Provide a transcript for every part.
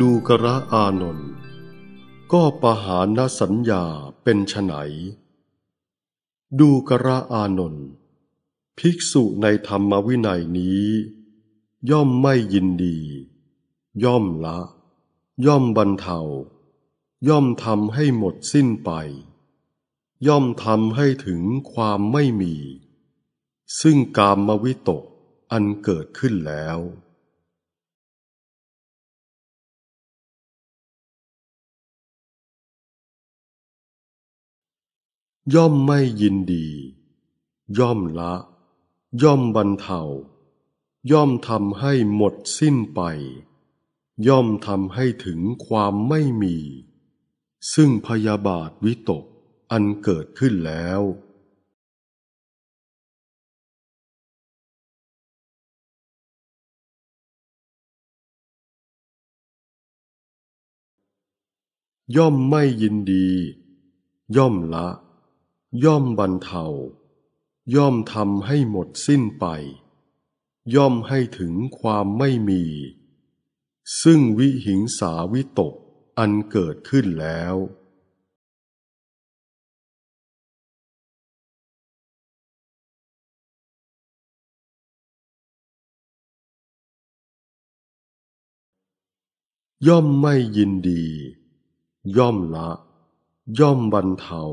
ดูกระอานนท์ก็ปหาณสัญญาเป็นไฉนดูกระอานนท์ภิกษุในธรรมวินัยนี้ ย่อมไม่ยินดี ย่อมละ ย่อมบรรเทา ย่อมทำให้หมดสิ้นไป ย่อมทำให้ถึงความไม่มี ซึ่งกามวิตกอันเกิดขึ้นแล้วย่อมไม่ยินดี ย่อมละ ย่อมบรรเทาย่อมทำให้หมดสิ้นไป ย่อมทำให้ถึงความไม่มี ซึ่งพยาบาทวิตกอันเกิดขึ้นแล้ว ย่อมไม่ยินดี ย่อมละย่อมบรรเทา ย่อมทำให้หมดสิ้นไป ย่อมให้ถึงความไม่มี ซึ่งวิหิงสาวิตก อันเกิดขึ้นแล้ว ย่อมไม่ยินดี ย่อมละ ย่อมบรรเทา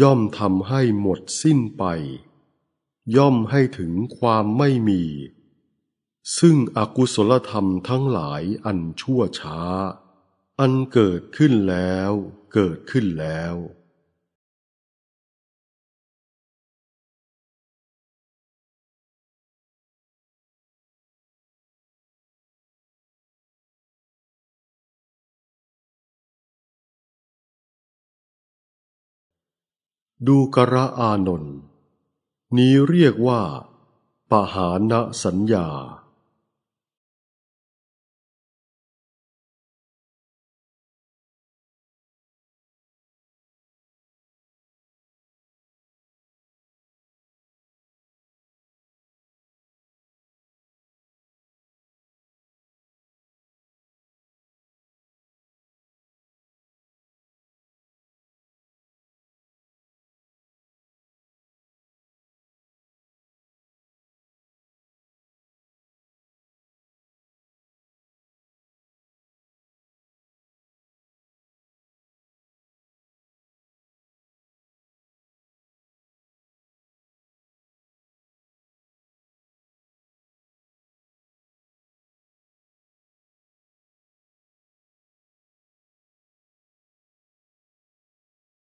ย่อมทำให้หมดสิ้นไป ย่อมให้ถึงความไม่มี ซึ่งอกุศลธรรมทั้งหลายอันชั่วช้า อันเกิดขึ้นแล้ว เกิดขึ้นแล้วดูกระอานนท์นี้เรียกว่า ปหานสัญญา